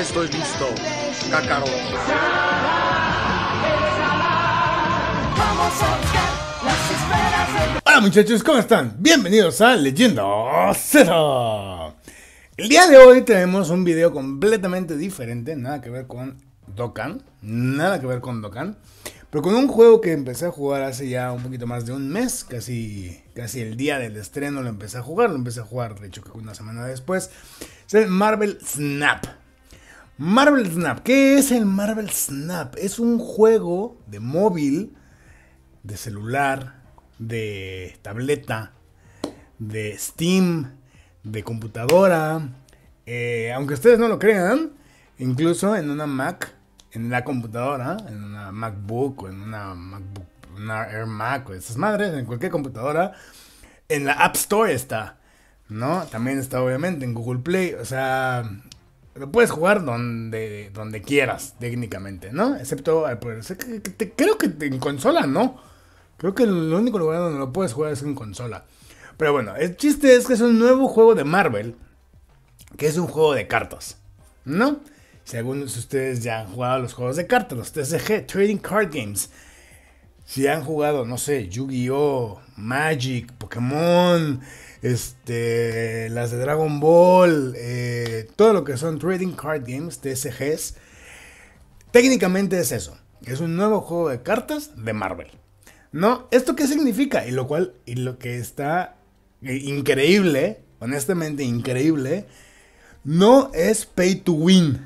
estoy listo, Cácaro. Hola muchachos, ¿cómo están? Bienvenidos a Leyenda Cero. El día de hoy tenemos un video completamente diferente, nada que ver con Dokkan, nada que ver con Dokkan, pero con un juego que empecé a jugar hace ya un poquito más de un mes, casi, casi el día del estreno lo empecé a jugar, lo empecé a jugar de hecho una semana después, es el Marvel Snap. Marvel Snap. ¿Qué es el Marvel Snap? Es un juego de móvil, de celular, de tableta, de Steam, de computadora. Eh, aunque ustedes no lo crean, incluso en una Mac, en la computadora, en una MacBook o en una, MacBook, una Air Mac o esas madres, en cualquier computadora, en la App Store está. ¿No? También está obviamente en Google Play. O sea, lo puedes jugar donde, donde quieras, técnicamente, ¿no? Excepto, eh, pues, creo que en consola no. Creo que el único lugar donde lo puedes jugar es en consola. Pero bueno, el chiste es que es un nuevo juego de Marvel, que es un juego de cartas, ¿no? Si ustedes ya han jugado los juegos de cartas, los TCG, Trading Card Games, si han jugado, no sé, Yu-Gi-Oh, Magic, Pokémon, este, las de Dragon Ball, eh, todo lo que son Trading Card Games, TSGs. técnicamente es eso. Es un nuevo juego de cartas de Marvel. ¿No? ¿Esto qué significa? Y lo cual, y lo que está eh, increíble, honestamente increíble, no es pay to win.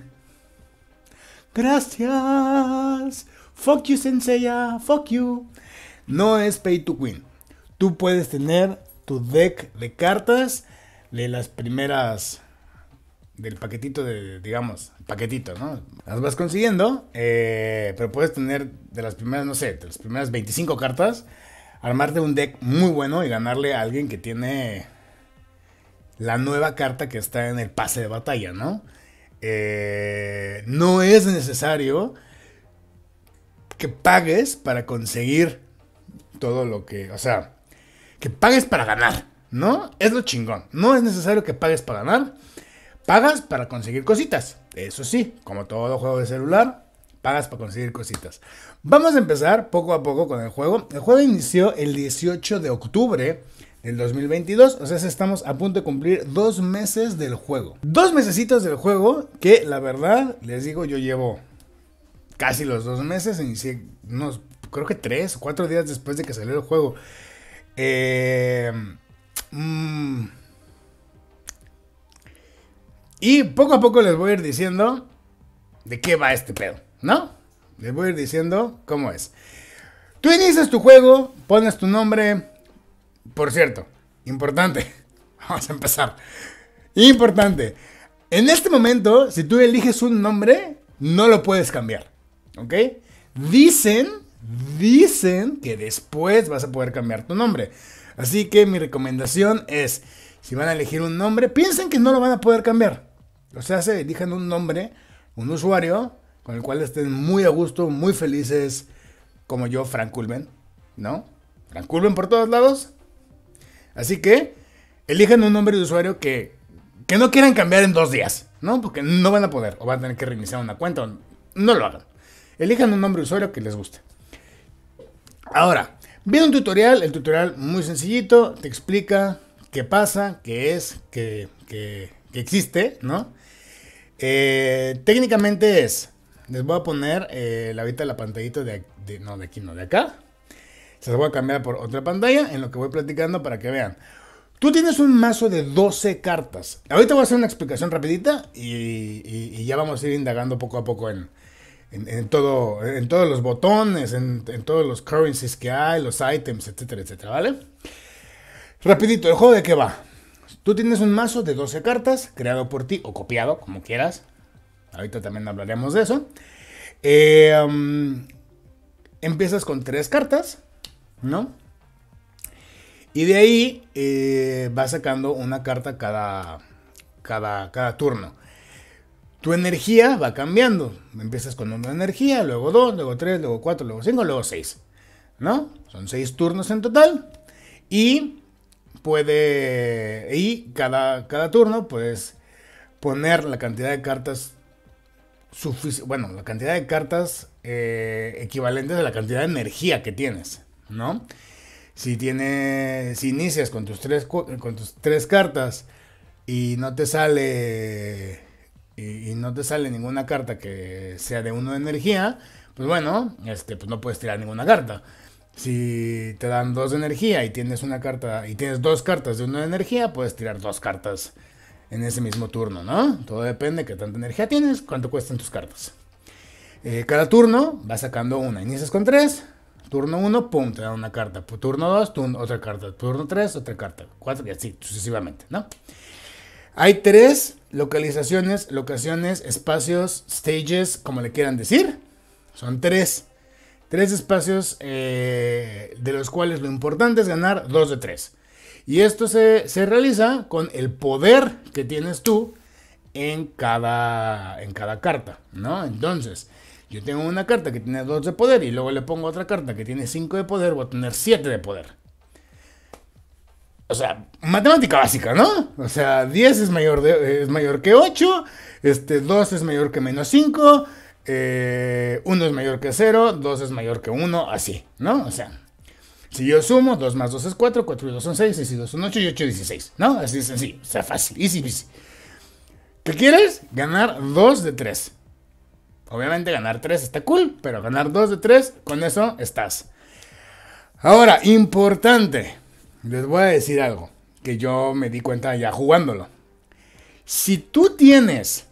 Gracias. Fuck you, Senseiya, ah, fuck you. No es pay to win. Tú puedes tener tu deck de cartas de las primeras del paquetito de, digamos, paquetito, ¿no? Las vas consiguiendo, eh, pero puedes tener de las primeras, no sé, de las primeras 25 cartas, armarte un deck muy bueno y ganarle a alguien que tiene la nueva carta que está en el pase de batalla, ¿no? Eh, no es necesario que pagues para conseguir todo lo que, o sea, que pagues para ganar, ¿no? Es lo chingón. No es necesario que pagues para ganar. Pagas para conseguir cositas. Eso sí, como todo juego de celular, pagas para conseguir cositas. Vamos a empezar poco a poco con el juego. El juego inició el 18 de octubre del 2022, o sea, estamos a punto de cumplir dos meses del juego. Dos mesecitos del juego que la verdad, les digo, yo llevo casi los dos meses, inicié creo que tres o cuatro días después de que salió el juego. Eh, mm, y poco a poco les voy a ir diciendo de qué va este pedo, ¿no? Les voy a ir diciendo cómo es. Tú inicias tu juego, pones tu nombre. Por cierto, importante. Vamos a empezar. Importante. En este momento, si tú eliges un nombre, no lo puedes cambiar. ¿Ok? Dicen, dicen que después vas a poder cambiar tu nombre. Así que mi recomendación es, si van a elegir un nombre, piensen que no lo van a poder cambiar. O sea, se elijan un nombre, un usuario con el cual estén muy a gusto, muy felices, como yo, Frank Culben, ¿no? Frank Culben por todos lados. Así que elijan un nombre de usuario que, que no quieran cambiar en dos días, ¿no? Porque no van a poder, o van a tener que reiniciar una cuenta, no lo hagan. Elijan un nombre usuario que les guste. Ahora, vi un tutorial, el tutorial muy sencillito, te explica qué pasa, qué es, qué, existe, ¿no? Eh, técnicamente es, les voy a poner eh, la ahorita la pantallita de, no, de aquí, no, de acá. Se las voy a cambiar por otra pantalla en lo que voy platicando para que vean. Tú tienes un mazo de 12 cartas. Ahorita voy a hacer una explicación rapidita y ya vamos a ir indagando poco a poco en, en, todo, en todos los botones, en, todos los currencies que hay, los items, etcétera, etcétera, ¿vale? Rapidito, ¿el juego de qué va? Tú tienes un mazo de 12 cartas, creado por ti o copiado, como quieras. Ahorita también hablaremos de eso. Eh, um, empiezas con tres cartas, ¿no? Y de ahí eh, vas sacando una carta cada, cada, cada turno tu energía va cambiando. Empiezas con una energía, luego dos, luego tres, luego cuatro, luego cinco, luego seis. ¿No? Son seis turnos en total. Y puede. Y cada, cada turno puedes poner la cantidad de cartas. Bueno, la cantidad de cartas eh, equivalentes a la cantidad de energía que tienes, ¿no? Si tienes. Si inicias con tus tres, con tus tres cartas y no te sale y, no te sale ninguna carta que sea de uno de energía, pues bueno, este, pues no puedes tirar ninguna carta. Si te dan dos de energía y tienes una carta y tienes dos cartas de uno de energía, puedes tirar dos cartas en ese mismo turno, ¿no? Todo depende de qué tanta energía tienes, cuánto cuestan tus cartas. Eh, cada turno vas sacando una. Inicias con tres, turno 1, pum, te dan una carta. Turno 2, otra carta. Turno 3, otra carta. Cuatro y así sucesivamente, ¿no? Hay tres localizaciones, locaciones, espacios, stages, como le quieran decir. Son tres. Tres espacios eh, de los cuales lo importante es ganar dos de tres. Y esto se, realiza con el poder que tienes tú en cada, en cada carta, ¿no? Entonces, yo tengo una carta que tiene dos de poder y luego le pongo otra carta que tiene cinco de poder, voy a tener siete de poder o sea, matemática básica, ¿no? O sea, 10 es mayor, que 8, 2 este, es mayor que menos 5, 1 eh, es mayor que 0, 2 es mayor que 1, así, ¿no? O sea, si yo sumo, 2 más 2 es 4, 4 y 2 son 6, 6 y 2 son 8 y 8 es 16, ¿no? Así es sencillo, o sea, fácil, easy, easy. ¿Qué quieres? Ganar 2 de 3. Obviamente ganar 3 está cool, pero ganar 2 de 3, con eso estás. Ahora, importante les voy a decir algo que yo me di cuenta ya jugándolo. Si tú tienes,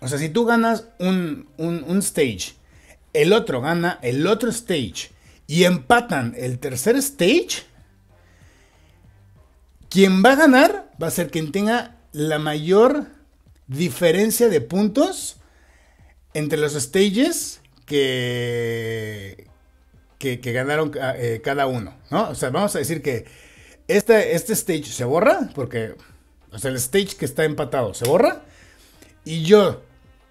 o sea, si tú ganas un, stage, el otro gana el otro stage y empatan el tercer stage, quien va a ganar va a ser quien tenga la mayor diferencia de puntos entre los stages que, que, ganaron ah, eh, cada uno, ¿no? O sea, vamos a decir que este, este stage se borra, porque, o sea, el stage que está empatado se borra, y yo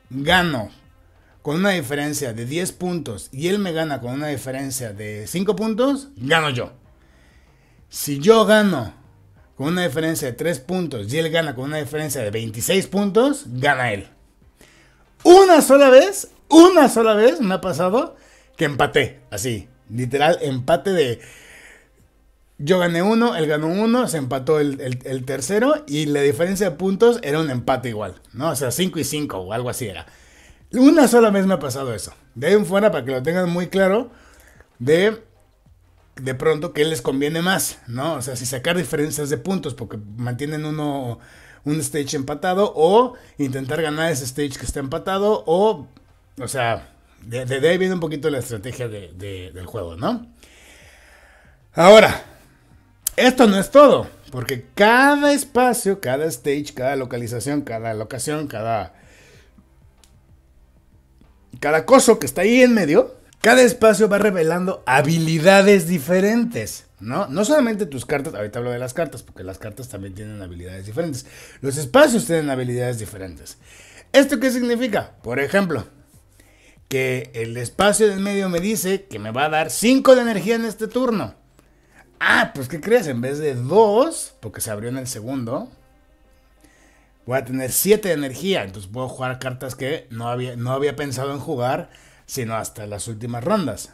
gano con una diferencia de 10 puntos y él me gana con una diferencia de 5 puntos, gano yo. Si yo gano con una diferencia de 3 puntos y él gana con una diferencia de 26 puntos, gana él. Una sola vez, una sola vez me ha pasado que empaté, así. Literal, empate de... Yo gané uno, él ganó uno, se empató el, tercero y la diferencia de puntos era un empate igual, ¿no? O sea, 5 y 5 o algo así era. Una sola vez me ha pasado eso. De ahí fuera, para que lo tengan muy claro, de de pronto que les conviene más, ¿no? O sea, si sacar diferencias de puntos porque mantienen uno un stage empatado o intentar ganar ese stage que está empatado o, o sea, de ahí viene un poquito la estrategia del juego, ¿no? Ahora, esto no es todo, porque cada espacio, cada stage, cada localización, cada locación, cada. Cada coso que está ahí en medio, cada espacio va revelando habilidades diferentes, ¿no? No solamente tus cartas, ahorita hablo de las cartas, porque las cartas también tienen habilidades diferentes. Los espacios tienen habilidades diferentes. ¿Esto qué significa? Por ejemplo, que el espacio del medio me dice que me va a dar 5 de energía en este turno. Ah, pues ¿qué crees? En vez de 2, porque se abrió en el segundo, voy a tener 7 de energía. Entonces puedo jugar cartas que no había, no había pensado en jugar, sino hasta las últimas rondas.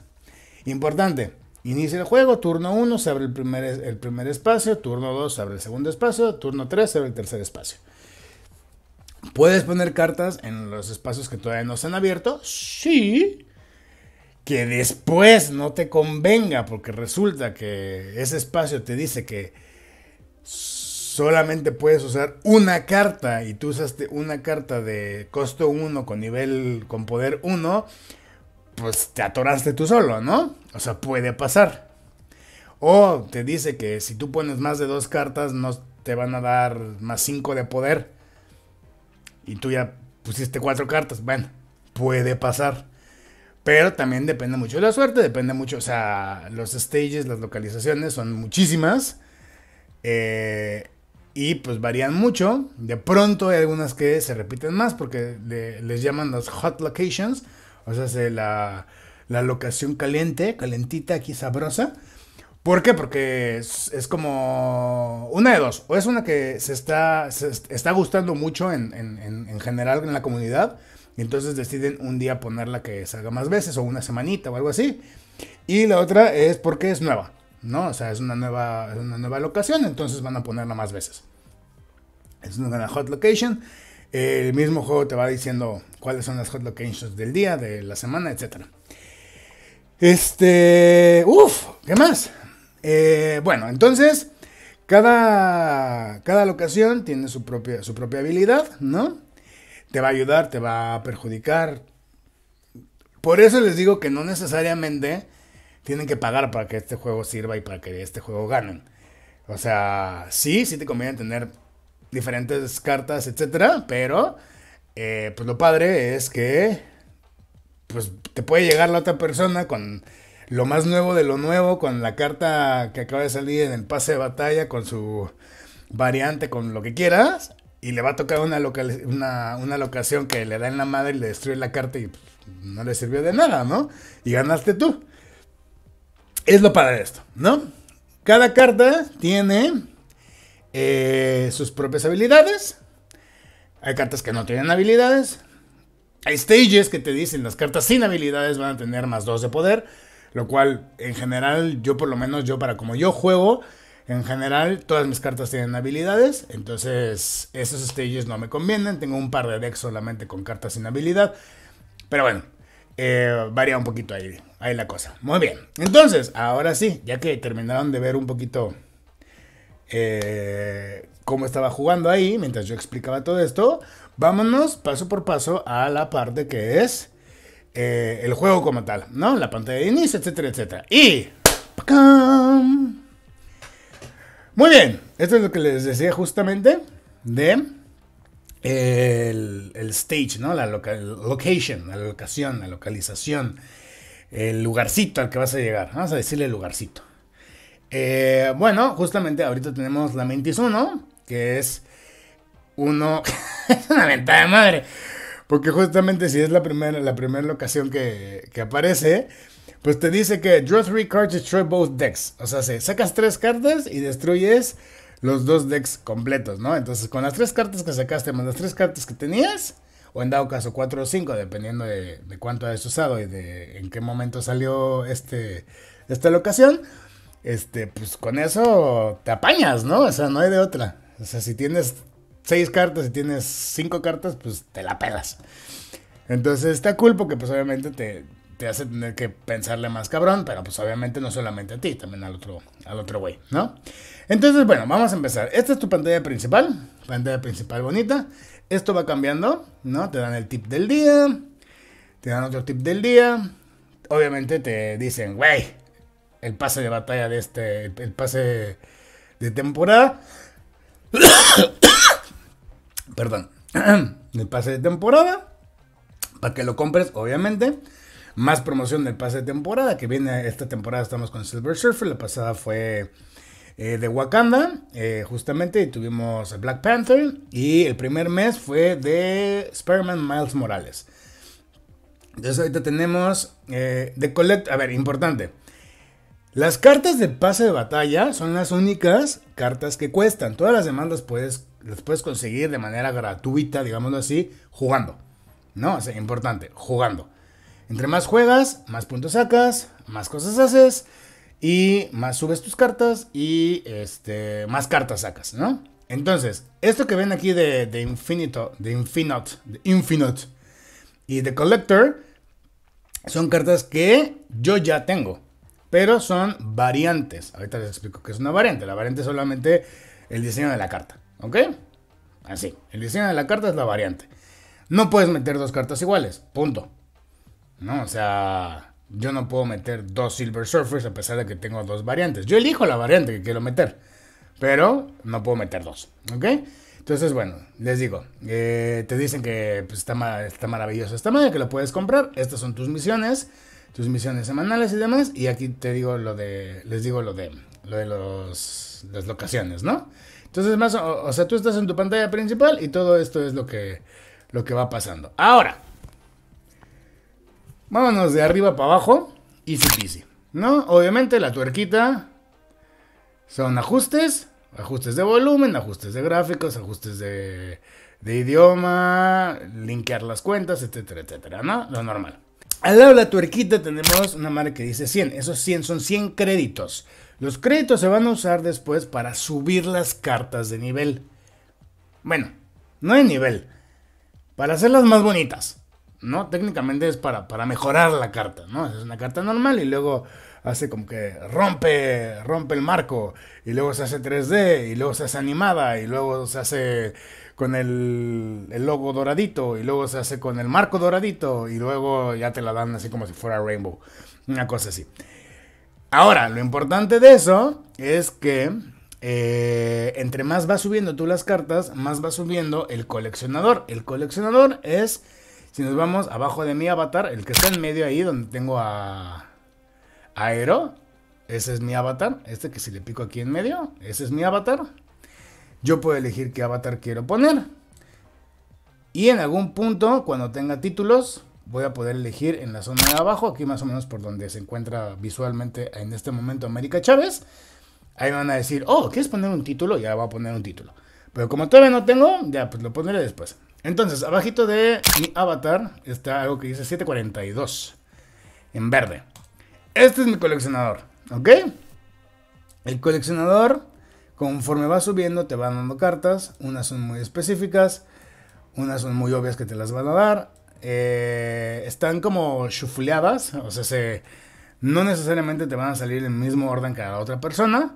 Importante, inicia el juego, turno 1 se abre el primer, el primer espacio, turno 2 se abre el segundo espacio, turno 3 se abre el tercer espacio. ¿Puedes poner cartas en los espacios que todavía no se han abierto? Sí. Que después no te convenga porque resulta que ese espacio te dice que solamente puedes usar una carta y tú usaste una carta de costo 1 con nivel con poder 1, pues te atoraste tú solo, ¿no? O sea, puede pasar. O te dice que si tú pones más de dos cartas no te van a dar más 5 de poder y tú ya pusiste cuatro cartas, bueno, puede pasar. Pero también depende mucho de la suerte, depende mucho, o sea, los stages, las localizaciones son muchísimas. Eh, y pues varían mucho. De pronto hay algunas que se repiten más porque les llaman las hot locations. O sea, la, la locación caliente, calentita, aquí sabrosa. ¿Por qué? Porque es, como una de dos. O es una que se está, está gustando mucho en, general en la comunidad. Y entonces deciden un día ponerla que salga más veces o una semanita o algo así. Y la otra es porque es nueva, ¿no? O sea, es una nueva, una nueva locación, entonces van a ponerla más veces. Es una hot location. El mismo juego te va diciendo cuáles son las hot locations del día, de la semana, etc. Este... Uf, ¿qué más? Eh, bueno, entonces, cada, cada locación tiene su propia, su propia habilidad, ¿no? Te va a ayudar, te va a perjudicar. Por eso les digo que no necesariamente tienen que pagar para que este juego sirva y para que este juego ganen. O sea, sí, sí te conviene tener diferentes cartas, etcétera, pero eh, pues lo padre es que pues te puede llegar la otra persona con lo más nuevo de lo nuevo con la carta que acaba de salir en el pase de batalla, con su variante, con lo que quieras. Y le va a tocar una, una, locación que le da en la madre y le destruye la carta y pues, no le sirvió de nada, ¿no? Y ganaste tú. Es lo para esto, ¿no? Cada carta tiene eh, sus propias habilidades. Hay cartas que no tienen habilidades. Hay stages que te dicen las cartas sin habilidades van a tener más 2 de poder. Lo cual, en general, yo por lo menos, yo para como yo juego, en general, todas mis cartas tienen habilidades, entonces esos stages no me convienen. Tengo un par de decks solamente con cartas sin habilidad. Pero bueno, eh, varía un poquito ahí, ahí la cosa. Muy bien, entonces, ahora sí, ya que terminaron de ver un poquito eh, cómo estaba jugando ahí, mientras yo explicaba todo esto, vámonos paso por paso a la parte que es eh, el juego como tal, ¿no? La pantalla de inicio, etcétera, etcétera. Y... Muy bien, esto es lo que les decía justamente de eh, el, stage, ¿no? La location, la locación, la localización, el lugarcito al que vas a llegar. Vamos a decirle el lugarcito. Eh, bueno, justamente ahorita tenemos la Mentis 1, que es uno... es una venta de madre. Porque justamente si es la primera la primera locación que, aparece, pues te dice que draw three cards, destroy both decks. O sea, se sacas tres cartas y destruyes los dos decks completos, ¿no? Entonces, con las tres cartas que sacaste, más las tres cartas que tenías, o en dado caso cuatro o cinco, dependiendo de, de cuánto hayas usado y de en qué momento salió este, esta locación, este, pues con eso te apañas, ¿no? O sea, no hay de otra. O sea, si tienes seis cartas y tienes cinco cartas, pues te la pelas. Entonces está cool porque pues obviamente te, hace tener que pensarle más cabrón, pero pues obviamente no solamente a ti, también al otro, al otro güey, ¿no? Entonces, bueno, vamos a empezar. Esta es tu pantalla principal, pantalla principal bonita. Esto va cambiando, ¿no? Te dan el tip del día, te dan otro tip del día. Obviamente te dicen, güey, el pase de batalla de este, el pase de temporada perdón, el pase de temporada. Para que lo compres, obviamente. Más promoción del pase de temporada. Que viene esta temporada, estamos con Silver Surfer. La pasada fue eh, de Wakanda. Eh, justamente. Y tuvimos a Black Panther. Y el primer mes fue de Spider-Man Miles Morales. Entonces ahorita tenemos eh, Collect. A ver, importante. Las cartas de pase de batalla son las únicas cartas que cuestan. Todas las demandas puedes los puedes conseguir de manera gratuita, digámoslo así, jugando. ¿No? Es importante, jugando. Entre más juegas, más puntos sacas, más cosas haces y más subes tus cartas y este, más cartas sacas, ¿no? Entonces, esto que ven aquí de, de Infinito, de Infinite, de Infinite y de Collector son cartas que yo ya tengo, pero son variantes. Ahorita les explico qué es una variante. La variante es solamente el diseño de la carta. ¿Ok? Así. El diseño de la carta es la variante. No puedes meter dos cartas iguales. Punto. No, o sea, yo no puedo meter dos Silver Surfers a pesar de que tengo dos variantes. Yo elijo la variante que quiero meter, pero no puedo meter dos. ¿Ok? Entonces, bueno, les digo, eh, te dicen que pues, está, está maravilloso esta madre, que lo puedes comprar. Estas son tus misiones, tus misiones semanales y demás. Y aquí te digo lo de, les digo lo de, los, las locaciones, ¿no? Entonces, más o, sea, tú estás en tu pantalla principal y todo esto es lo que, lo que va pasando. Ahora, vámonos de arriba para abajo, easy peasy, ¿no? Obviamente la tuerquita son ajustes, ajustes de volumen, ajustes de gráficos, ajustes de, de idioma, linkear las cuentas, etcétera, etcétera, ¿no? Lo normal. Al lado de la tuerquita tenemos una marca que dice 100. Esos 100 son 100 créditos. Los créditos se van a usar después para subir las cartas de nivel. Bueno, no de nivel. Para hacerlas más bonitas. ¿No? Técnicamente es para, para mejorar la carta, ¿no? Es una carta normal y luego hace como que rompe, rompe el marco. Y luego se hace 3D y luego se hace animada y luego se hace con el, el logo doradito y luego se hace con el marco doradito y luego ya te la dan así como si fuera Rainbow. Una cosa así. Ahora, lo importante de eso es que eh, entre más vas subiendo tú las cartas, más va subiendo el coleccionador. El coleccionador es, si nos vamos abajo de mi avatar, el que está en medio ahí donde tengo a Aero, ese es mi avatar. Este que si le pico aquí en medio, ese es mi avatar. Yo puedo elegir qué avatar quiero poner. Y en algún punto, cuando tenga títulos, voy a poder elegir en la zona de abajo, aquí más o menos por donde se encuentra visualmente en este momento América Chávez. Ahí van a decir, oh, ¿quieres poner un título? Ya voy a poner un título. Pero como todavía no tengo, ya pues lo pondré después. Entonces, abajito de mi avatar está algo que dice 742 en verde. Este es mi coleccionador, ¿ok? El coleccionador, conforme va subiendo, te van dando cartas. Unas son muy específicas, unas son muy obvias que te las van a dar, eh, están como chufleadas o sea, no necesariamente te van a salir en el mismo orden que a la otra persona,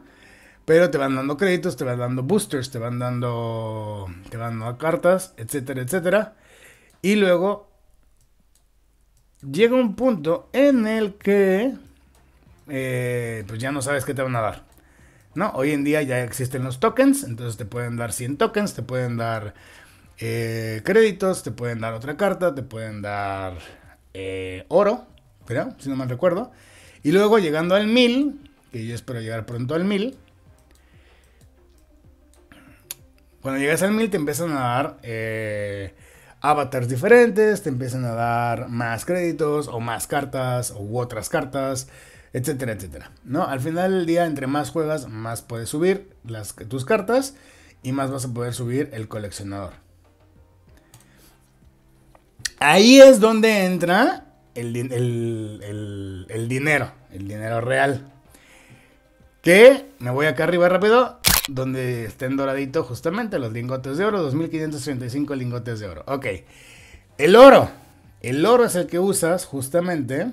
pero te van dando créditos, te van dando boosters, te van dando, te van dando cartas, etcétera, etcétera. Y luego llega un punto en el que eh, pues ya no sabes qué te van a dar. ¿no? Hoy en día ya existen los tokens, entonces te pueden dar 100 tokens, te pueden dar eh, créditos, te pueden dar otra carta, te pueden dar eh, oro, creo, si no mal recuerdo. Y luego llegando al 1000, que yo espero llegar pronto al 1000. Cuando llegas al 1000 te empiezan a dar eh, avatars diferentes, te empiezan a dar más créditos o más cartas u otras cartas, etcétera, etcétera. ¿no? Al final del día, entre más juegas, más puedes subir tus cartas y más vas a poder subir el coleccionador. Ahí es donde entra el, dinero, el dinero real. Que me voy acá arriba rápido, donde estén doraditos justamente los lingotes de oro, 2535 lingotes de oro. Ok, el oro, el oro es el que usas justamente.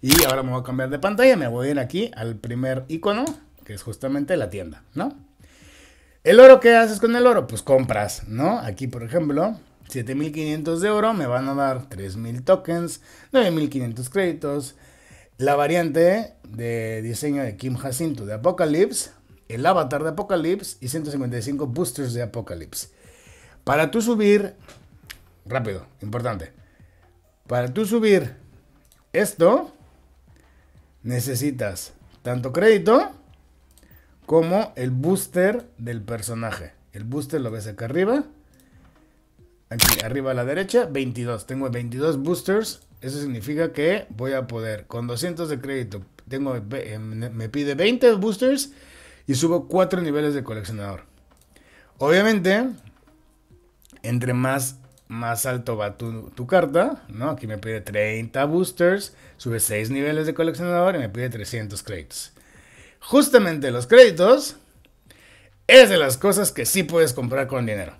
Y ahora me voy a cambiar de pantalla, me voy a ir aquí al primer icono, que es justamente la tienda, ¿no? El oro, ¿qué haces con el oro? Pues compras, ¿no? Aquí, por ejemplo, 7.500 de oro, me van a dar 3.000 tokens, 9.500 créditos. La variante de diseño de Kim Jacinto de Apocalypse, el avatar de Apocalypse y 155 boosters de Apocalypse. Para tú subir, rápido, importante. Para tú subir esto, necesitas tanto crédito como el booster del personaje. El booster lo ves acá arriba aquí arriba a la derecha, 22. Tengo 22 boosters. Eso significa que voy a poder, con 200 de crédito, tengo, em, me pide 20 boosters y subo 4 niveles de coleccionador. Obviamente, entre más, más alto va tu, tu carta, ¿no? Aquí me pide 30 boosters, sube 6 niveles de coleccionador y me pide 300 créditos. Justamente los créditos es de las cosas que sí puedes comprar con dinero.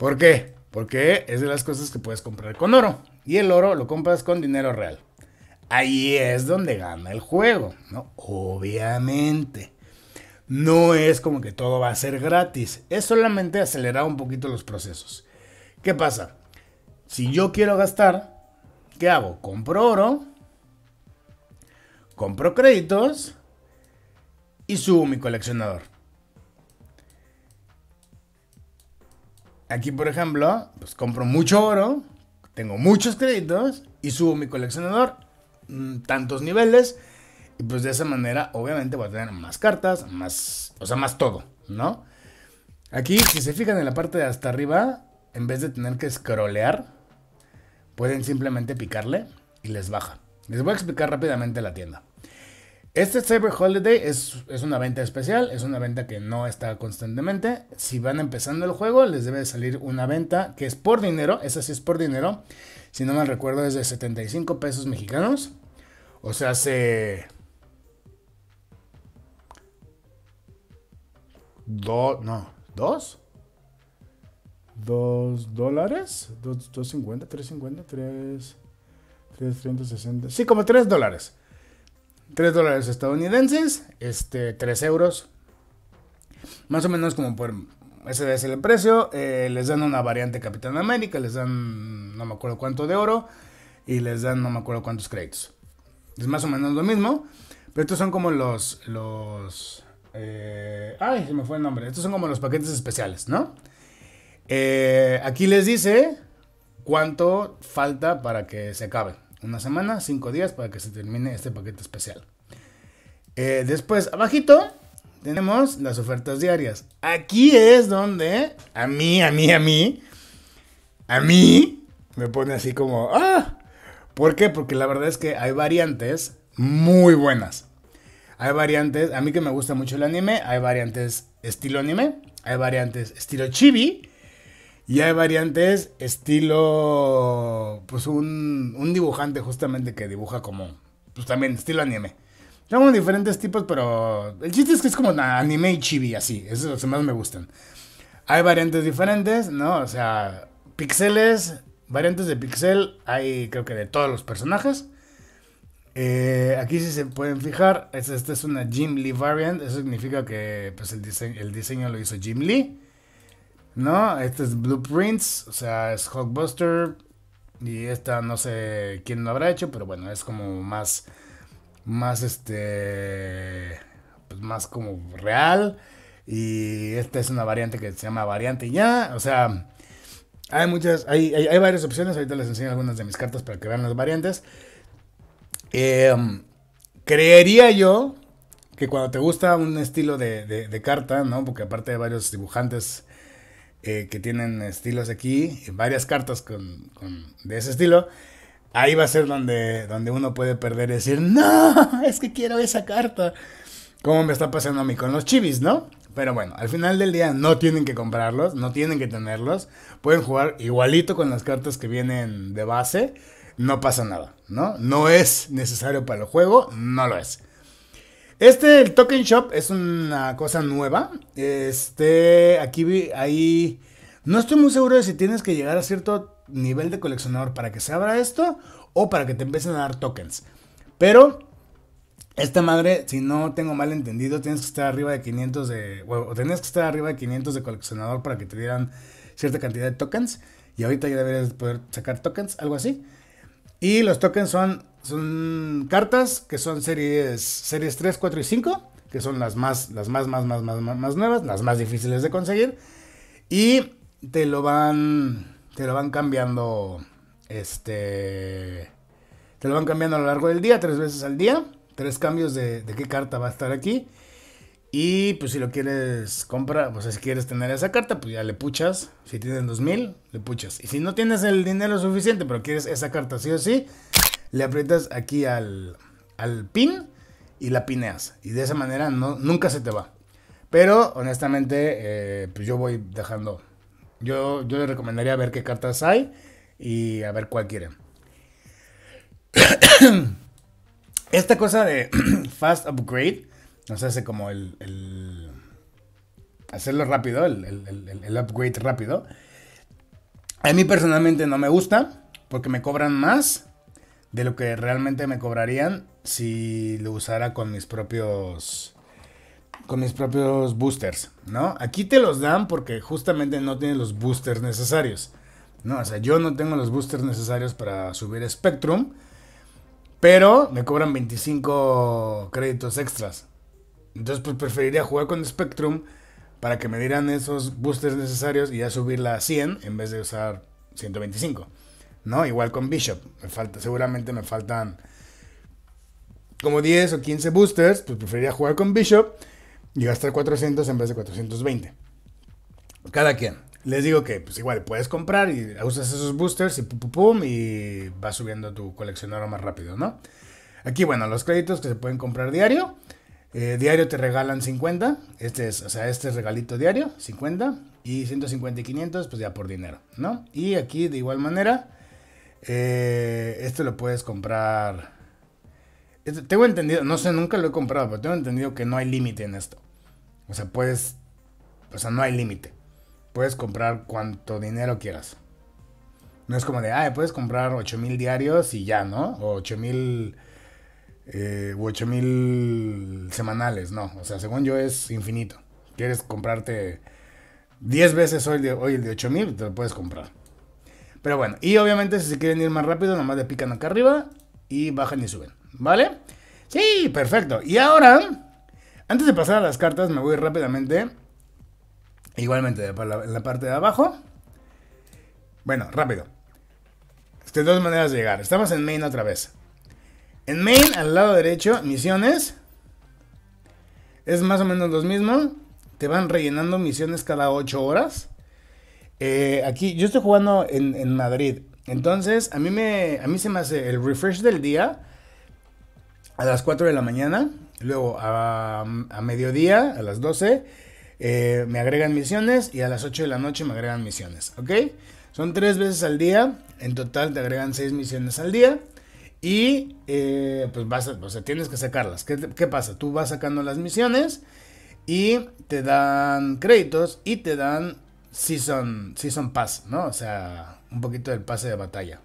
¿Por qué? Porque es de las cosas que puedes comprar con oro. Y el oro lo compras con dinero real. Ahí es donde gana el juego, ¿no? Obviamente. No es como que todo va a ser gratis. Es solamente acelerar un poquito los procesos. ¿Qué pasa? Si yo quiero gastar, ¿qué hago? Compro oro, compro créditos y subo mi coleccionador. aquí, por ejemplo, pues compro mucho oro, tengo muchos créditos y subo mi coleccionador mm, tantos niveles. Y pues de esa manera, obviamente, voy a tener más cartas, más, o sea, más todo, ¿no? Aquí, si se fijan en la parte de hasta arriba, en vez de tener que scrollear, pueden simplemente picarle y les baja. Les voy a explicar rápidamente la tienda. Este Cyber Holiday es, una venta especial, es una venta que no está constantemente. Si van empezando el juego, les debe salir una venta que es por dinero, esa sí es por dinero. Si no mal recuerdo, es de 75 pesos mexicanos. O sea, hace. 2 no, ¿dos? 2 dólares? ¿2.50? ¿3.50? ¿3.30? ¿60? Sí, como 3 dólares. 3 dólares estadounidenses, este, 3 euros. Más o menos como por ese es el precio. Eh, les dan una variante Capitán América, les dan no me acuerdo cuánto de oro y les dan no me acuerdo cuántos créditos. Es más o menos lo mismo. Pero estos son como los... los eh, ay, se me fue el nombre. Estos son como los paquetes especiales, ¿no? Eh, aquí les dice cuánto falta para que se acabe una semana, cinco días para que se termine este paquete especial. Eh, después, abajito, tenemos las ofertas diarias. Aquí es donde a mí, a mí, a mí, a mí me pone así como, ah, ¿por qué? Porque la verdad es que hay variantes muy buenas. Hay variantes, a mí que me gusta mucho el anime, hay variantes estilo anime, hay variantes estilo chibi, y hay variantes estilo, pues un, dibujante justamente que dibuja como, pues también estilo anime. unos diferentes tipos, pero el chiste es que es como anime y chibi, así. Esos son los que más me gustan. Hay variantes diferentes, ¿no? O sea, píxeles variantes de pixel, hay creo que de todos los personajes. Eh, aquí si se pueden fijar, esta, es una Jim Lee variant, eso significa que pues, el, el diseño lo hizo Jim Lee. No, este es Blueprints, o sea, es Hulkbuster. Y esta no sé quién lo habrá hecho, pero bueno, es como más. Más este. Pues más como real. Y esta es una variante que se llama variante ya. O sea, hay muchas. Hay, varias opciones. Ahorita les enseño algunas de mis cartas para que vean las variantes. Em, creería yo que cuando te gusta un estilo de, de carta, ¿no? Porque aparte de varios dibujantes eh, que tienen estilos aquí, varias cartas con, de ese estilo, ahí va a ser donde, donde uno puede perder y decir, no, es que quiero esa carta. Como me está pasando a mí con los chivis, ¿no? Pero bueno, al final del día no tienen que comprarlos, no tienen que tenerlos. Pueden jugar igualito con las cartas que vienen de base. No pasa nada, ¿no? No es necesario para el juego, no lo es. Este, el token shop, es una cosa nueva. Este, aquí ahí... No estoy muy seguro de si tienes que llegar a cierto nivel de coleccionador para que se abra esto o para que te empiecen a dar tokens. Pero esta madre, si no tengo mal entendido, tienes que estar arriba de 500 de. o tenías que estar arriba de 500 de coleccionador para que te dieran cierta cantidad de tokens. Y ahorita ya deberías poder sacar tokens, algo así. Y los tokens son, son cartas que son series, series 3, 4 y 5, que son las más, las más, más, más, nuevas, las más difíciles de conseguir. Y te lo van, te lo van cambiando, este, te lo van cambiando a lo largo del día, tres veces al día, tres cambios de, de qué carta va a estar aquí. Y pues si lo quieres comprar, o pues, sea, si quieres tener esa carta, pues ya le puchas. Si tienes 2000, le puchas. Y si no tienes el dinero suficiente, pero quieres esa carta sí o sí, le aprietas aquí al, pin y la pineas. Y de esa manera no, nunca se te va. Pero honestamente, eh, pues yo voy dejando. Yo, yo le recomendaría ver qué cartas hay y a ver cuál quieren. Esta cosa de Fast Upgrade no hace como el, hacerlo rápido, el, el, upgrade rápido. A mí personalmente no me gusta porque me cobran más de lo que realmente me cobrarían si lo usara con mis propios con mis propios boosters, ¿no? Aquí te los dan porque justamente no tienes los boosters necesarios. No, o sea, yo no tengo los boosters necesarios para subir Spectrum, pero me cobran 25 créditos extras. Entonces, pues preferiría jugar con Spectrum para que me dieran esos boosters necesarios y ya subirla a 100 en vez de usar 125. ¿No? Igual con Bishop. Me falta, seguramente me faltan como 10 o 15 boosters. Pues preferiría jugar con Bishop y gastar 400 en vez de 420. Cada quien. Les digo que, pues igual, puedes comprar y usas esos boosters y pum, pum, pum y vas subiendo tu coleccionador más rápido, ¿no? Aquí, bueno, los créditos que se pueden comprar diario. Eh, diario te regalan 50. Este es, o sea, este es regalito diario, 50. Y 150 y 500, pues ya por dinero, ¿no? Y aquí de igual manera, este lo puedes comprar. Este, tengo entendido, no sé, nunca lo he comprado, pero tengo entendido que no hay límite en esto. O sea, puedes, o sea, no hay límite. Puedes comprar cuanto dinero quieras. No es como de, ah, puedes comprar 8000 diarios y ya, ¿no? O 8000 eh, semanales, no. O sea, según yo es infinito. Quieres comprarte 10 veces hoy, hoy el de 8000 te lo puedes comprar. Pero bueno, y obviamente si se quieren ir más rápido, nomás le pican acá arriba y bajan y suben. ¿Vale? Sí, perfecto. Y ahora, antes de pasar a las cartas, me voy rápidamente. Igualmente, en la parte de abajo. Bueno, rápido. De dos maneras de llegar. Estamos en main otra vez. En main, al lado derecho, misiones. Es más o menos lo mismo. Te van rellenando misiones cada 8 horas. Eh, aquí, yo estoy jugando en, Madrid. Entonces, a mí, me, a mí se me hace el refresh del día a las 4 de la mañana. Luego a, mediodía, a las 12, eh, me agregan misiones. Y a las 8 de la noche me agregan misiones. ¿Ok? Son tres veces al día. En total te agregan 6 misiones al día. Y eh, pues vas a, o sea, tienes que sacarlas. ¿Qué, pasa? Tú vas sacando las misiones y te dan créditos y te dan season, season pass, ¿no? O sea, un poquito del pase de batalla.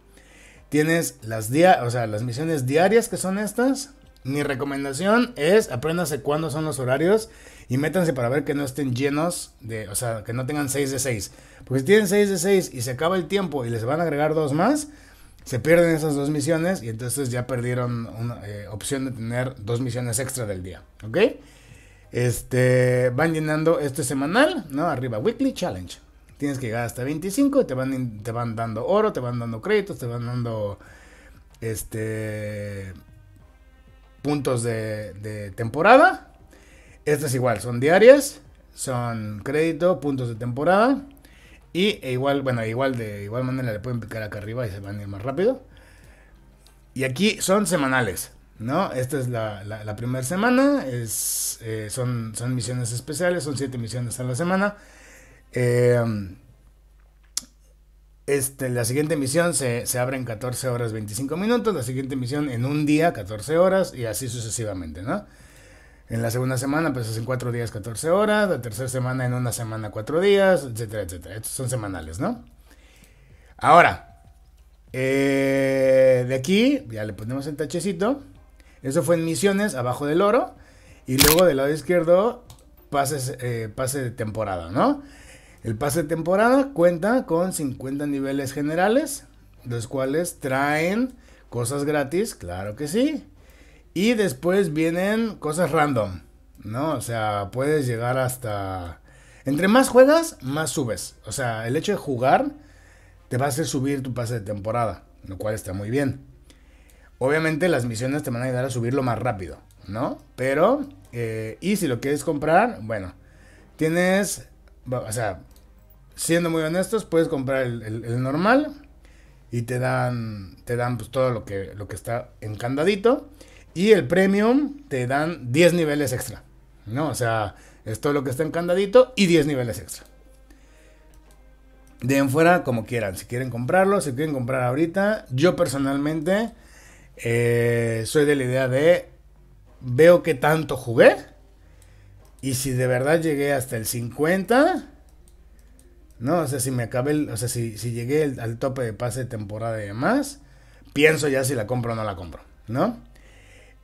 Tienes las, o sea, las misiones diarias que son estas. Mi recomendación es apréndase cuándo son los horarios y métanse para ver que no estén llenos de, o sea, que no tengan 6 de 6. Porque si tienen 6 de 6 y se acaba el tiempo y les van a agregar dos más, se pierden esas dos misiones y entonces ya perdieron una eh, opción de tener dos misiones extra del día, ¿ok? Este, van llenando este semanal, ¿no? Arriba, Weekly Challenge. Tienes que llegar hasta 25 y te van, te van dando oro, te van dando créditos, te van dando, este, puntos de, de temporada. Estas igual, son diarias, son crédito, puntos de temporada. Y e igual, bueno, igual de igual manera le pueden picar acá arriba y se van a ir más rápido. Y aquí son semanales, ¿no? Esta es la, la, primera semana, es, eh, son, son misiones especiales, son siete misiones a la semana. Em, este, la siguiente misión se, se, abre en 14 horas 25 minutos, la siguiente misión en un día 14 horas y así sucesivamente, ¿no? En la segunda semana, pues en cuatro días 14 horas, la tercera semana en una semana cuatro días, etcétera, etcétera. Estos son semanales, ¿no? Ahora, eh, de aquí, ya le ponemos el tachecito. Eso fue en misiones, abajo del oro. Y luego del lado izquierdo, pases, eh, pase de temporada, ¿no? El pase de temporada cuenta con 50 niveles generales, los cuales traen cosas gratis, claro que sí. Y después vienen cosas random, ¿no? O sea, puedes llegar hasta... Entre más juegas, más subes. O sea, el hecho de jugar te va a hacer subir tu pase de temporada, lo cual está muy bien. Obviamente las misiones te van a ayudar a subirlo más rápido, ¿no? Pero, eh, y si lo quieres comprar, bueno, tienes, o sea, siendo muy honestos, puedes comprar el, normal y te dan, te dan pues, todo lo que, lo que está encandadito. Y el premium te dan 10 niveles extra. ¿No? O sea, es lo que está encandadito. y 10 niveles extra. Den fuera como quieran. Si quieren comprarlo, si quieren comprar ahorita. Yo personalmente eh, soy de la idea de veo que tanto jugué. Y si de verdad llegué hasta el 50, ¿no? sé si me acabé, o sea, si, llegué al tope de pase temporada y demás, pienso ya si la compro o no la compro, ¿no?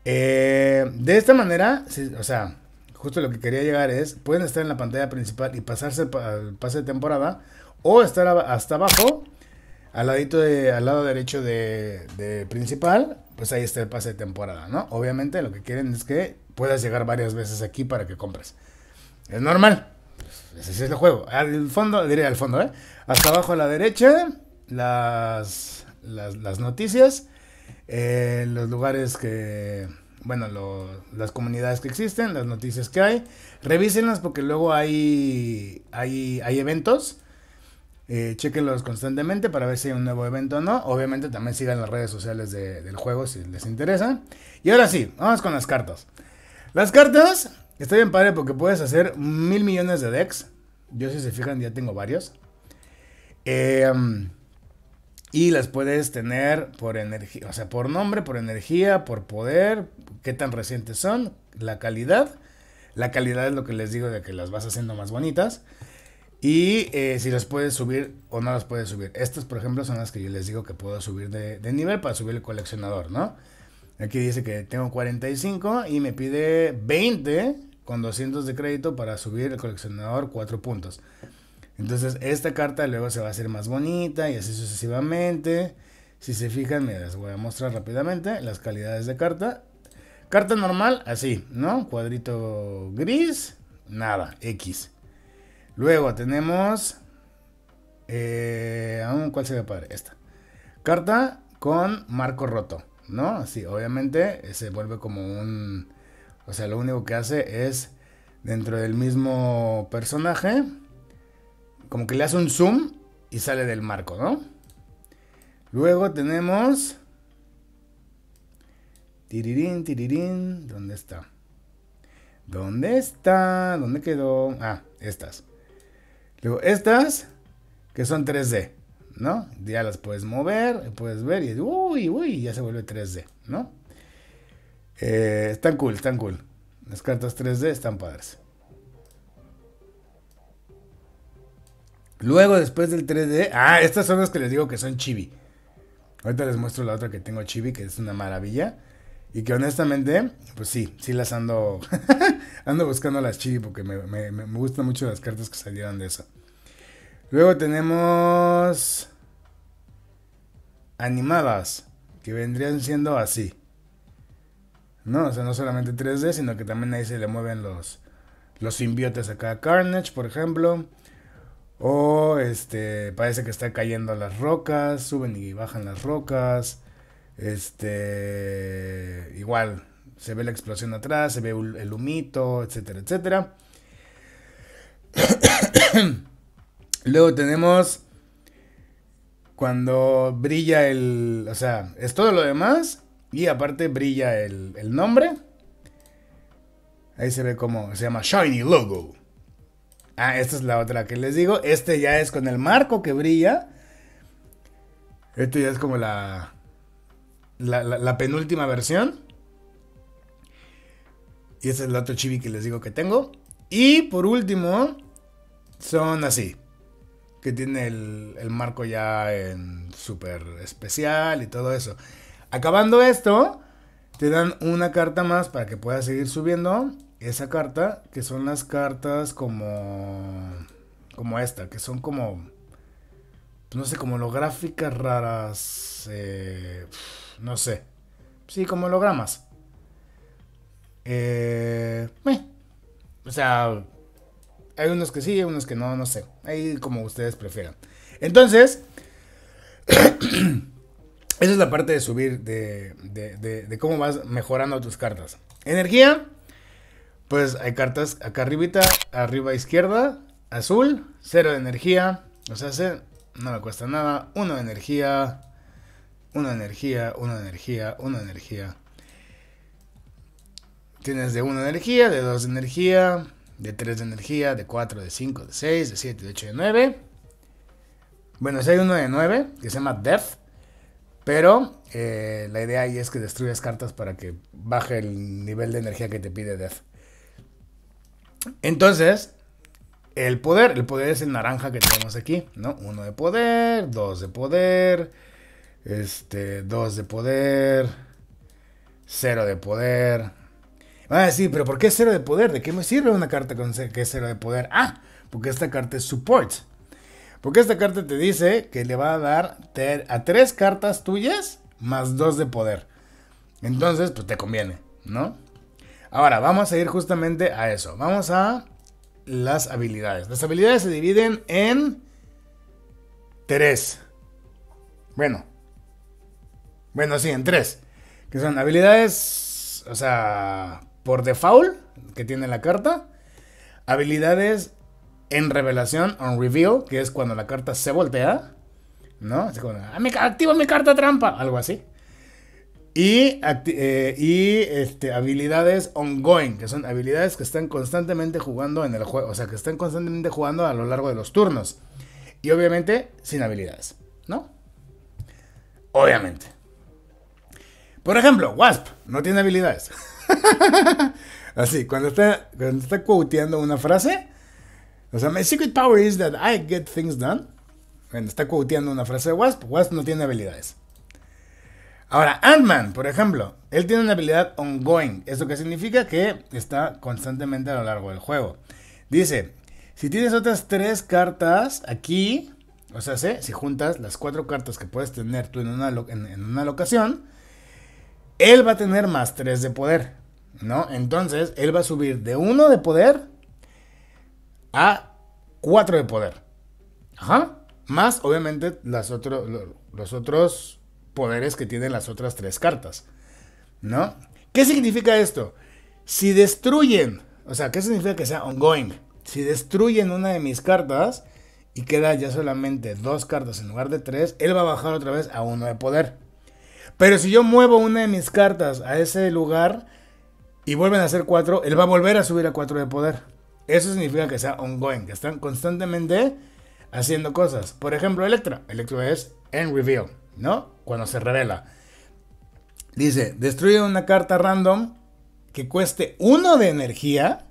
Eh, de esta manera, o sea, justo lo que quería llegar es, pueden estar en la pantalla principal y pasarse al pase de temporada o estar hasta abajo, al, ladito al lado derecho de, principal, pues ahí está el pase de temporada, ¿no? Obviamente lo que quieren es que puedas llegar varias veces aquí para que compres. Es normal. Pues, ese es el juego. Al fondo, Diría al fondo, ¿eh? Hasta abajo a la derecha, las, las, las noticias eh, los lugares que, bueno, las comunidades que existen, las noticias que hay. Revísenlas porque luego hay, hay, hay eventos. Eh, chequenlos constantemente para ver si hay un nuevo evento o no. Obviamente también sigan las redes sociales del juego si les interesa. Y ahora sí, vamos con las cartas. Las cartas, está bien padre porque puedes hacer mil millones de decks. Yo si se fijan ya tengo varios. Eh, y las puedes tener por energía, o sea, por nombre, por energía, por poder, qué tan recientes son, la calidad. La calidad es lo que les digo de que las vas haciendo más bonitas. Y eh, si las puedes subir o no las puedes subir. Estas, por ejemplo, son las que yo les digo que puedo subir de, de nivel para subir el coleccionador, ¿no? Aquí dice que tengo 45 y me pide 20 con 200 de crédito para subir el coleccionador 4 puntos. Entonces esta carta luego se va a hacer más bonita y así sucesivamente. Si se fijan, les voy a mostrar rápidamente las calidades de carta. Carta normal, así, ¿no? Cuadrito gris, nada, X. Luego tenemos... Eh, aún, ¿Cuál se ve padre? Esta. Carta con marco roto, ¿no? Así, obviamente se vuelve como un... O sea, lo único que hace es, dentro del mismo personaje, como que le hace un zoom y sale del marco, ¿no? Luego tenemos... Tirirín, tirirín, ¿dónde está? ¿Dónde está? ¿Dónde quedó? Ah, estas. Luego estas, que son 3D, ¿no? Ya las puedes mover, puedes ver y uy, uy, ya se vuelve 3D, ¿no? Eh, están cool, están cool. Las cartas 3D están padres. Luego, después del 3D. Ah, estas son las que les digo que son chibi. Ahorita les muestro la otra que tengo chibi, que es una maravilla. Y que honestamente, pues sí, sí las ando. ando buscando las chibi porque me, gustan mucho las cartas que salieron de eso. Luego tenemos. Animadas. Que vendrían siendo así. ¿No? O sea, no solamente 3D, sino que también ahí se le mueven los. Los simbiotes acá. Carnage, por ejemplo. O este, parece que está cayendo las rocas, suben y bajan las rocas. Este, igual, se ve la explosión atrás, se ve el humito, etcétera, etcétera. Luego tenemos cuando brilla el, o sea, es todo lo demás y aparte brilla el, el nombre. Ahí se ve como, se llama Shiny Logo. Ah, esta es la otra que les digo. Este ya es con el marco que brilla. Esto ya es como la, la, penúltima versión. Y este es el otro chibi que les digo que tengo. Y por último, son así. Que tiene el, el marco ya en súper especial y todo eso. Acabando esto, te dan una carta más para que puedas seguir subiendo esa carta, que son las cartas como como esta, que son como pues no sé, como holográficas raras, eh, no sé. Sí, como hologramas. Eh, O sea, hay unos que sí, hay unos que no, no sé. Ahí como ustedes prefieran. Entonces, esa es la parte de subir, de cómo vas mejorando tus cartas. Energía, pues hay cartas acá arribita, arriba izquierda, azul, cero de energía, o sea, hace, no me cuesta nada, uno de energía, uno de energía, uno de energía, uno de energía. Tienes de uno de energía, de dos de energía, de tres de energía, de cuatro, de cinco, de seis, de siete, de ocho, de nueve. Bueno, si hay uno de nueve, que se llama Death, pero eh, la idea ahí es que destruyas cartas para que baje el nivel de energía que te pide Death. Entonces, el poder, el poder es el naranja que tenemos aquí, ¿no? Uno de poder, dos de poder, este, dos de poder, cero de poder. Ah, sí, pero ¿por qué cero de poder? ¿De qué me sirve una carta con que es cero de poder? Ah, porque esta carta es support. Porque esta carta te dice que le va a dar a tres cartas tuyas más dos de poder. Entonces, pues te conviene, ¿no? Ahora, vamos a ir justamente a eso. Vamos a las habilidades. Las habilidades se dividen en tres. Bueno. Bueno, sí, en tres. Que son habilidades, o sea, por default, que tiene la carta. Habilidades en revelación, on reveal, que es cuando la carta se voltea. ¿No? Así como, ah, activa mi carta trampa, algo así. Eh, y, este, habilidades ongoing, que son habilidades que están constantemente jugando en el juego, o sea, que están constantemente jugando a lo largo de los turnos. Y obviamente sin habilidades, ¿no? Obviamente. Por ejemplo, Wasp no tiene habilidades. Así, cuando está, cuando está quoteando una frase, o sea, my secret power is that I get things done. Cuando está quoteando una frase de Wasp, Wasp no tiene habilidades. Ahora, Ant-Man, por ejemplo, él tiene una habilidad ongoing, eso que significa que está constantemente a lo largo del juego. Dice, si tienes otras tres cartas aquí, o sea, si juntas las cuatro cartas que puedes tener tú en una, en, una locación, él va a tener más tres de poder, ¿no? Entonces, él va a subir de uno de poder a cuatro de poder. Ajá. Más, obviamente, las los otros poderes que tienen las otras tres cartas. ¿No? ¿Qué significa esto? Si destruyen, o sea, ¿qué significa que sea ongoing? Si destruyen una de mis cartas y queda ya solamente dos cartas en lugar de tres, él va a bajar otra vez a uno de poder. Pero si yo muevo una de mis cartas a ese lugar y vuelven a ser cuatro, él va a volver a subir a cuatro de poder. Eso significa que sea ongoing, que están constantemente haciendo cosas. Por ejemplo, Electra. Electra es en reveal. ¿no? Cuando se revela. Dice, destruye una carta random que cueste uno de energía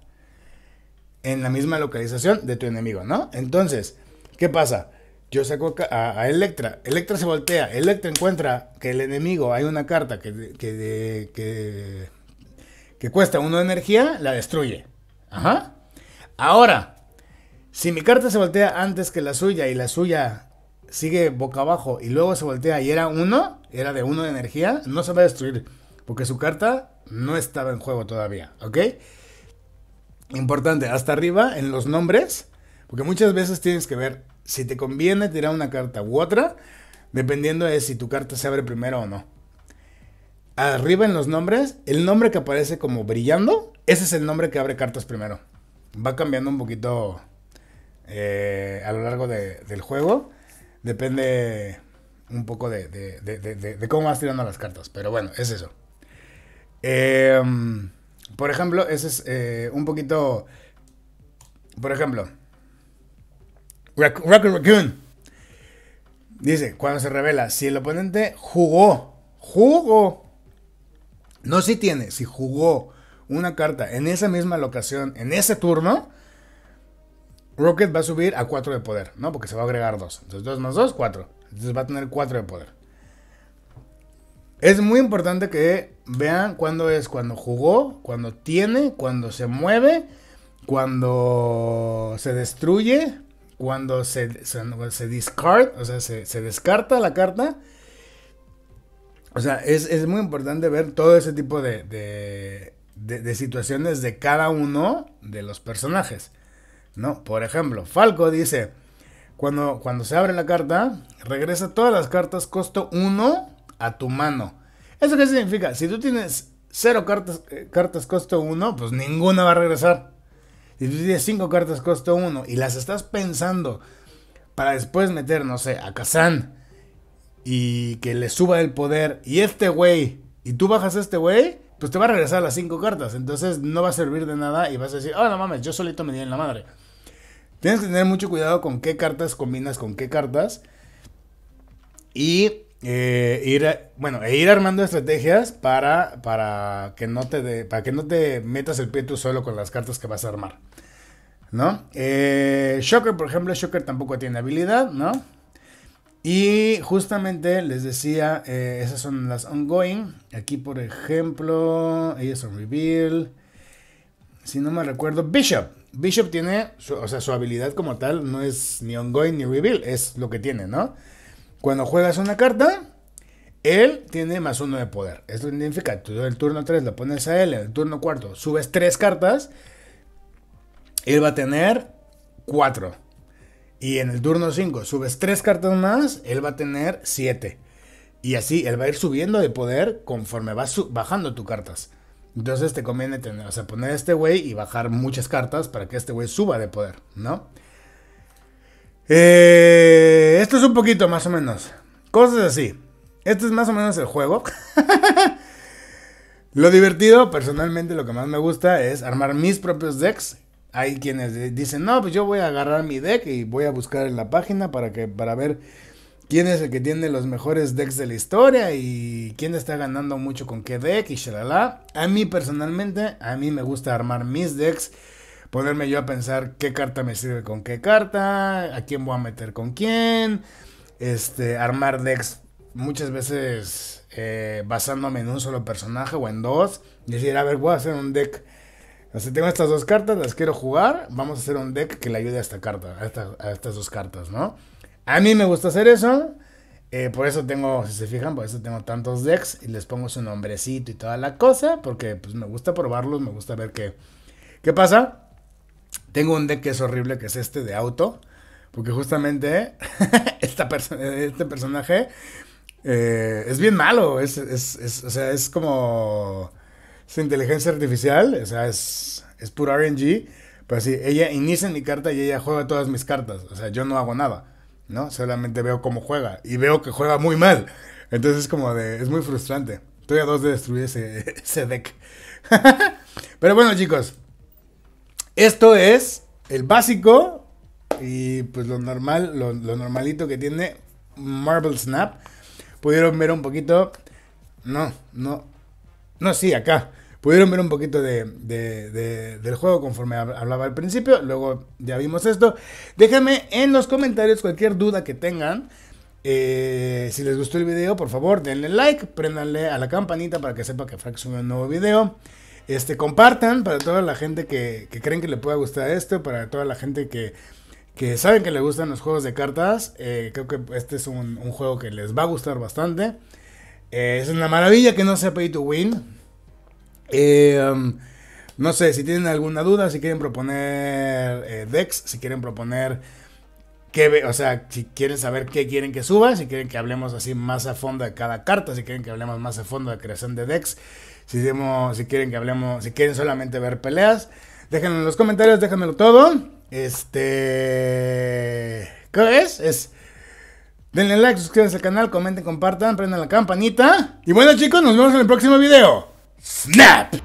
en la misma localización de tu enemigo, ¿no? Entonces, ¿qué pasa? Yo saco a, Electra, Electra se voltea, Electra encuentra que el enemigo hay una carta que, que, cuesta uno de energía, la destruye. Ajá. Ahora, si mi carta se voltea antes que la suya y la suya sigue boca abajo y luego se voltea y era uno, era de uno de energía, no se va a destruir. Porque su carta no estaba en juego todavía, ¿ok? Importante, hasta arriba en los nombres, porque muchas veces tienes que ver si te conviene tirar una carta u otra, dependiendo de si tu carta se abre primero o no. Arriba en los nombres, el nombre que aparece como brillando, ese es el nombre que abre cartas primero. Va cambiando un poquito eh, a lo largo del juego. Depende un poco de, cómo vas tirando las cartas, pero bueno, es eso. Em, por ejemplo, ese es eh, un poquito... Por ejemplo, Raccoon. Dice, cuando se revela, si el oponente jugó, jugó, no si tiene, si jugó una carta en esa misma locación, en ese turno, Rocket va a subir a 4 de poder, ¿no? Porque se va a agregar 2. Entonces 2 más 2, 4. Entonces va a tener 4 de poder. Es muy importante que vean cuándo es, cuando jugó, cuando tiene, cuando se mueve, cuando se destruye, cuando se, se, discard, o sea, se, descarta la carta. O sea, es, muy importante ver todo ese tipo de situaciones de cada uno de los personajes. No, por ejemplo, Falco dice, cuando, cuando se abre la carta, regresa todas las cartas costo 1 a tu mano. ¿Eso qué significa? Si tú tienes 0 cartas, eh, cartas costo 1, pues ninguna va a regresar. Si tú tienes 5 cartas costo 1 y las estás pensando para después meter, no sé, a Kazan y que le suba el poder y este güey y tú bajas a este güey, pues te va a regresar las 5 cartas. Entonces no va a servir de nada y vas a decir, ¡ah, no mames, yo solito me di en la madre. Tienes que tener mucho cuidado con qué cartas combinas con qué cartas. Y eh, ir, bueno, e ir armando estrategias para, para, que no te para que no te metas el pie tú solo con las cartas que vas a armar. ¿No? Eh, Shocker, por ejemplo, Shocker tampoco tiene habilidad, ¿no? Y justamente les decía, eh, esas son las ongoing. Aquí, por ejemplo, ellas son reveal. Si no me recuerdo, Bishop. Bishop tiene, o sea, su habilidad como tal no es ni ongoing ni reveal, es lo que tiene, ¿no? Cuando juegas una carta, él tiene más uno de poder. Esto significa, tú en el turno 3 lo pones a él, en el turno 4 subes 3 cartas, él va a tener 4. Y en el turno 5 subes 3 cartas más, él va a tener 7. Y así, él va a ir subiendo de poder conforme vas bajando tus cartas. Entonces te conviene tener, o sea, poner a este güey y bajar muchas cartas para que este güey suba de poder, ¿no? Eh, esto es un poquito más o menos. Cosas así. Esto es más o menos el juego. lo divertido, personalmente, lo que más me gusta es armar mis propios decks. Hay quienes dicen, no, pues yo voy a agarrar mi deck y voy a buscar en la página para, que, para ver quién es el que tiene los mejores decks de la historia y quién está ganando mucho con qué deck y shalala. A mí personalmente, a mí me gusta armar mis decks, ponerme yo a pensar qué carta me sirve con qué carta, a quién voy a meter con quién, este, armar decks muchas veces eh, basándome en un solo personaje o en dos, decir, a ver, voy a hacer un deck. O sea, tengo estas dos cartas, las quiero jugar, vamos a hacer un deck que le ayude a esta carta, a estas dos cartas, ¿no? A mí me gusta hacer eso. Eh, por eso tengo, si se fijan, por eso tengo tantos decks y les pongo su nombrecito y toda la cosa, porque pues me gusta probarlos, me gusta ver qué, qué pasa. Tengo un deck que es horrible, que es este de auto, porque justamente esta persona este personaje eh, es bien malo, es, sea, es como es inteligencia artificial, o sea, es, es puro RNG, pero sí, ella inicia mi carta y ella juega todas mis cartas, o sea, yo no hago nada. ¿no? Solamente veo cómo juega y veo que juega muy mal. Entonces es como de, es muy frustrante. Estoy a dos de destruir ese, deck. Pero bueno chicos, esto es el básico y pues lo normal, lo, normalito que tiene Marble Snap. Pudieron ver un poquito, no, no, no, sí, acá pudieron ver un poquito de, del juego conforme hablaba al principio. Luego ya vimos esto. Déjenme en los comentarios cualquier duda que tengan. Eh, si les gustó el video, por favor, denle like, Prendanle a la campanita para que sepa que Frank subió un nuevo video. Este, compartan para toda la gente que, creen que le pueda gustar esto, para toda la gente que, que saben que le gustan los juegos de cartas. Eh, creo que este es un, juego que les va a gustar bastante. Eh, es una maravilla que no sea pay to win. Eh, um, no sé, si tienen alguna duda, si quieren proponer eh, Dex, si quieren proponer qué, o sea, si quieren saber qué quieren que suba, si quieren que hablemos así más a fondo de cada carta, si quieren que hablemos más a fondo de creación de Dex, si, si quieren que hablemos, si quieren solamente ver peleas, déjenlo en los comentarios, déjenmelo todo. Este... ¿Qué es? Es... Denle like, suscríbanse al canal, comenten, compartan, prendan la campanita. Y bueno chicos, nos vemos en el próximo video. Snap!